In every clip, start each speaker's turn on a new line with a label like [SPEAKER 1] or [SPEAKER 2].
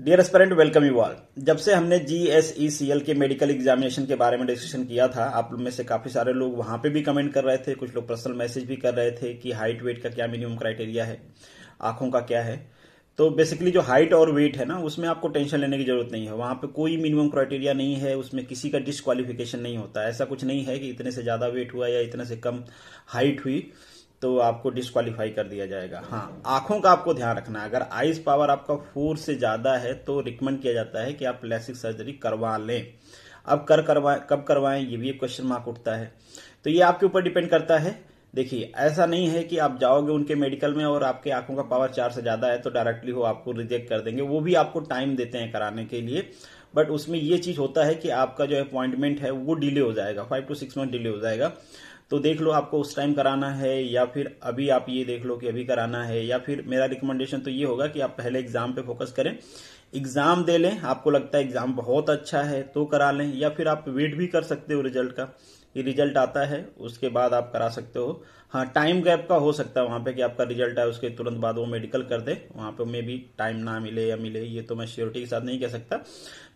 [SPEAKER 1] dear aspirant welcome you all जब से हमने जीएसईसीएल e के मेडिकल एग्जामिनेशन के बारे में डिस्कशन किया था आप में से काफी सारे लोग वहां पे भी कमेंट कर रहे थे कुछ लोग पर्सनल मैसेज भी कर रहे थे कि हाइट वेट का क्या मिनिमम क्राइटेरिया है आंखों का क्या है तो बेसिकली जो हाइट और वेट है ना उसमें आपको टेंशन लेने की जरूरत नहीं है वहां पे कोई मिनिमम क्राइटेरिया नहीं है उसमें किसी का डिस्कालिफिकेशन नहीं होता ऐसा कुछ नहीं है कि इतने से ज्यादा वेट हुआ या इतने से कम हाइट हुई तो आपको डिस्कालीफाई कर दिया जाएगा हाँ आंखों का आपको ध्यान रखना है अगर आईज पावर आपका फोर से ज्यादा है तो रिकमेंड किया जाता है कि आप प्लेसिक सर्जरी करवा लें अब कर करवाए कब करवाएं ये भी एक क्वेश्चन मार्क उठता है तो ये आपके ऊपर डिपेंड करता है देखिए ऐसा नहीं है कि आप जाओगे उनके मेडिकल में और आपके आंखों का पावर चार से ज्यादा है तो डायरेक्टली वो आपको रिजेक्ट कर देंगे वो भी आपको टाइम देते हैं कराने के लिए बट उसमें ये चीज होता है कि आपका जो अपॉइंटमेंट है वो डिले हो जाएगा five to six month delay हो जाएगा तो देख लो आपको उस टाइम कराना है या फिर अभी आप ये देख लो कि अभी कराना है या फिर मेरा रिकमेंडेशन तो ये होगा कि आप पहले एग्जाम पे फोकस करें एग्जाम दे लें आपको लगता है एग्जाम बहुत अच्छा है तो करा लें या फिर आप वेट भी कर सकते हो रिजल्ट का ये रिजल्ट आता है उसके बाद आप करा सकते हो हाँ टाइम गैप का हो सकता है वहां पे कि आपका रिजल्ट आए उसके तुरंत बाद वो मेडिकल कर दे वहां पे मे भी टाइम ना मिले या मिले ये तो मैं श्योरिटी के साथ नहीं कह सकता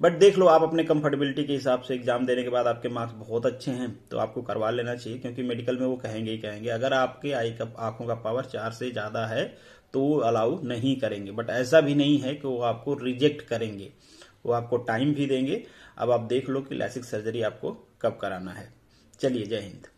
[SPEAKER 1] बट देख लो आप अपने कंफर्टेबिलिटी के हिसाब से एग्जाम देने के बाद आपके मार्क्स बहुत अच्छे हैं तो आपको करवा लेना चाहिए क्योंकि मेडिकल में वो कहेंगे ही कहेंगे अगर आपके आई का आंखों का पावर चार से ज्यादा है तो वो अलाउ नहीं करेंगे बट ऐसा भी नहीं है कि वो आपको रिजेक्ट करेंगे वो आपको टाइम भी देंगे अब आप देख लो कि लैसिक सर्जरी आपको कब कराना है चलिए जय हिंद